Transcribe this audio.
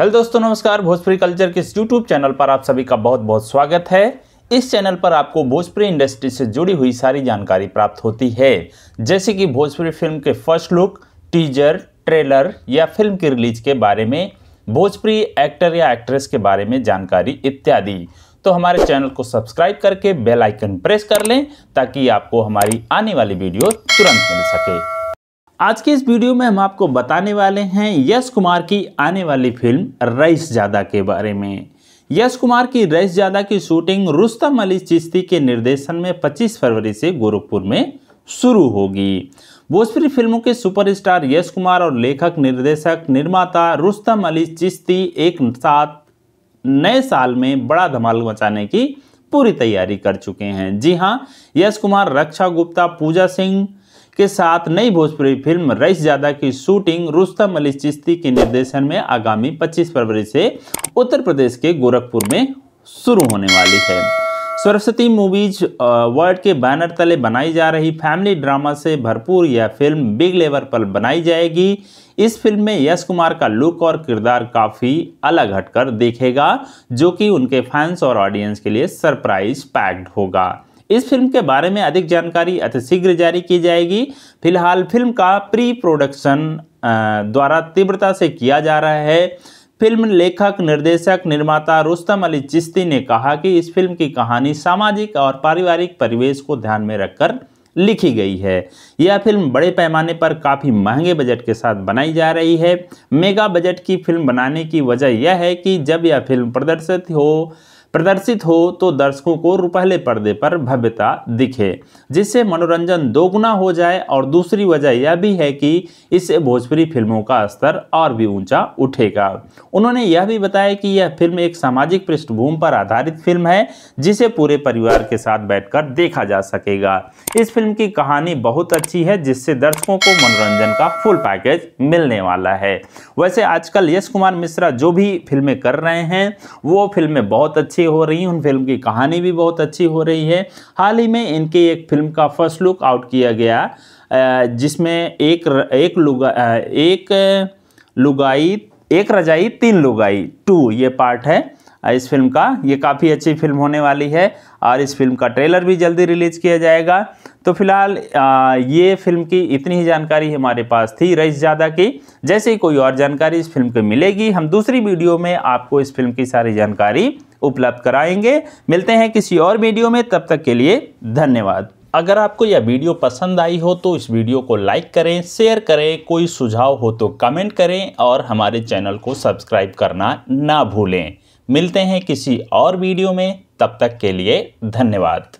hello दोस्तों नमस्कार Bhojpuri culture के इस यूट्यूब चैनल पर आप सभी का बहुत बहुत स्वागत है इस चैनल पर आपको भोजपुरी इंडस्ट्री से जुड़ी हुई सारी जानकारी प्राप्त होती है जैसे कि भोजपुरी फिल्म के फर्स्ट लुक टीजर ट्रेलर या फिल्म की रिलीज के बारे में भोजपुरी एक्टर या एक्ट्रेस के बारे में जानकारी इत्यादि तो हमारे चैनल को सब्सक्राइब करके बेलाइकन प्रेस कर लें ताकि आपको हमारी आने वाली वीडियो तुरंत मिल सके आज के इस वीडियो में हम आपको बताने वाले हैं यश कुमार की आने वाली फिल्म रईस जादा के बारे में यश कुमार की रईस जादा की शूटिंग रुस्तम अली चिश्ती के निर्देशन में 25 फरवरी से गोरखपुर में शुरू होगी भोजपुरी फिल्मों के सुपरस्टार यश कुमार और लेखक निर्देशक निर्माता रुस्तम अली चिश्ती एक साथ नए साल में बड़ा धमाल मचाने की पूरी तैयारी कर चुके हैं जी हाँ यश कुमार रक्षा गुप्ता पूजा सिंह के साथ नई भोजपुरी फिल्म रईस जादा की शूटिंग रुस्तम अली चिश्ती के निर्देशन में आगामी 25 फरवरी से उत्तर प्रदेश के गोरखपुर में शुरू होने वाली है सरस्वती मूवीज वर्ल्ड के बैनर तले बनाई जा रही फैमिली ड्रामा से भरपूर यह फिल्म बिग लेवल पर बनाई जाएगी इस फिल्म में यश कुमार का लुक और किरदार काफ़ी अलग हटकर देखेगा जो कि उनके फैंस और ऑडियंस के लिए सरप्राइज पैक्ड होगा इस फिल्म के बारे में अधिक जानकारी अतिशीघ्र जारी की जाएगी फिलहाल फिल्म का प्री प्रोडक्शन द्वारा तीव्रता से किया जा रहा है फिल्म लेखक निर्देशक निर्माता रुस्तम अली चिश्ती ने कहा कि इस फिल्म की कहानी सामाजिक और पारिवारिक परिवेश को ध्यान में रखकर लिखी गई है यह फिल्म बड़े पैमाने पर काफ़ी महंगे बजट के साथ बनाई जा रही है मेगा बजट की फिल्म बनाने की वजह यह है कि जब यह फिल्म प्रदर्शित हो प्रदर्शित हो तो दर्शकों को रुपहले पर्दे पर भव्यता दिखे जिससे मनोरंजन दोगुना हो जाए और दूसरी वजह यह भी है कि इससे भोजपुरी फिल्मों का स्तर और भी ऊंचा उठेगा उन्होंने यह भी बताया कि यह फिल्म एक सामाजिक पृष्ठभूमि पर आधारित फिल्म है जिसे पूरे परिवार के साथ बैठकर देखा जा सकेगा इस फिल्म की कहानी बहुत अच्छी है जिससे दर्शकों को मनोरंजन का फुल पैकेज मिलने वाला है वैसे आजकल यश कुमार मिश्रा जो भी फिल्में कर रहे हैं वो फिल्में बहुत अच्छी अच्छी हो रही हैं उन फिल्म की कहानी भी बहुत अच्छी हो रही है हाल ही में इनकी एक फिल्म का फर्स्ट लुक आउट किया गया जिसमें एक एक लुगा एक लुगाई एक रजाई तीन लुगाई टू ये पार्ट है इस फिल्म का ये काफ़ी अच्छी फिल्म होने वाली है और इस फिल्म का ट्रेलर भी जल्दी रिलीज़ किया जाएगा तो फिलहाल ये फिल्म की इतनी ही जानकारी हमारे पास थी रईस ज़्यादा की जैसे ही कोई और जानकारी इस फिल्म की मिलेगी हम दूसरी वीडियो में आपको इस फिल्म की सारी जानकारी उपलब्ध कराएंगे मिलते हैं किसी और वीडियो में तब तक के लिए धन्यवाद अगर आपको यह वीडियो पसंद आई हो तो इस वीडियो को लाइक करें शेयर करें कोई सुझाव हो तो कमेंट करें और हमारे चैनल को सब्सक्राइब करना ना भूलें मिलते हैं किसी और वीडियो में तब तक के लिए धन्यवाद